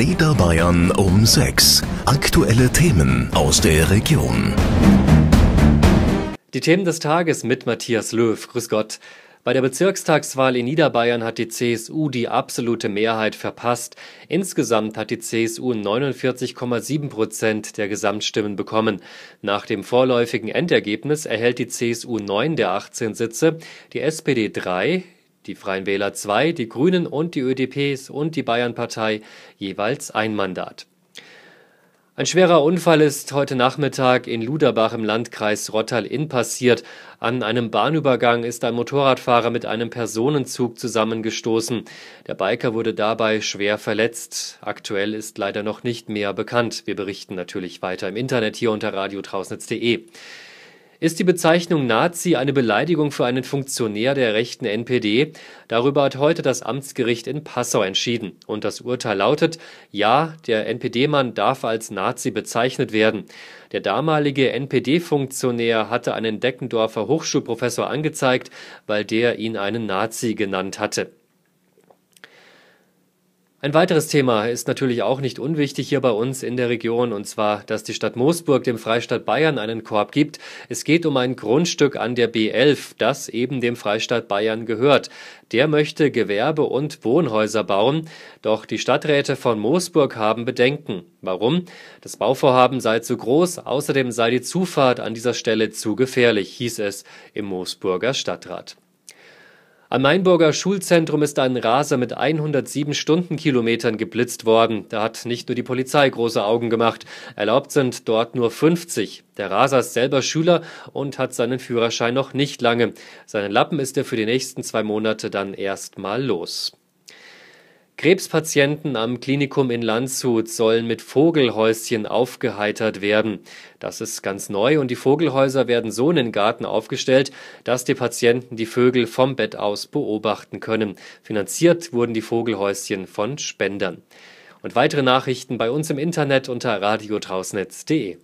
Niederbayern um 6. Aktuelle Themen aus der Region. Die Themen des Tages mit Matthias Löw. Grüß Gott. Bei der Bezirkstagswahl in Niederbayern hat die CSU die absolute Mehrheit verpasst. Insgesamt hat die CSU 49,7 Prozent der Gesamtstimmen bekommen. Nach dem vorläufigen Endergebnis erhält die CSU 9 der 18 Sitze, die SPD 3, die Freien Wähler zwei, die Grünen und die ÖDPs und die Bayernpartei jeweils ein Mandat. Ein schwerer Unfall ist heute Nachmittag in Luderbach im Landkreis Rottal-Inn passiert. An einem Bahnübergang ist ein Motorradfahrer mit einem Personenzug zusammengestoßen. Der Biker wurde dabei schwer verletzt. Aktuell ist leider noch nicht mehr bekannt. Wir berichten natürlich weiter im Internet hier unter radiotrausnitz.de. Ist die Bezeichnung Nazi eine Beleidigung für einen Funktionär der rechten NPD? Darüber hat heute das Amtsgericht in Passau entschieden. Und das Urteil lautet, ja, der NPD-Mann darf als Nazi bezeichnet werden. Der damalige NPD-Funktionär hatte einen Deckendorfer Hochschulprofessor angezeigt, weil der ihn einen Nazi genannt hatte. Ein weiteres Thema ist natürlich auch nicht unwichtig hier bei uns in der Region, und zwar, dass die Stadt Moosburg dem Freistaat Bayern einen Korb gibt. Es geht um ein Grundstück an der B11, das eben dem Freistaat Bayern gehört. Der möchte Gewerbe- und Wohnhäuser bauen, doch die Stadträte von Moosburg haben Bedenken. Warum? Das Bauvorhaben sei zu groß, außerdem sei die Zufahrt an dieser Stelle zu gefährlich, hieß es im Moosburger Stadtrat. Am Mainburger Schulzentrum ist ein Raser mit 107 Stundenkilometern geblitzt worden. Da hat nicht nur die Polizei große Augen gemacht. Erlaubt sind dort nur 50. Der Raser ist selber Schüler und hat seinen Führerschein noch nicht lange. Seinen Lappen ist er für die nächsten zwei Monate dann erstmal los. Krebspatienten am Klinikum in Landshut sollen mit Vogelhäuschen aufgeheitert werden. Das ist ganz neu und die Vogelhäuser werden so in den Garten aufgestellt, dass die Patienten die Vögel vom Bett aus beobachten können. Finanziert wurden die Vogelhäuschen von Spendern. Und weitere Nachrichten bei uns im Internet unter radiotrausnetz.de.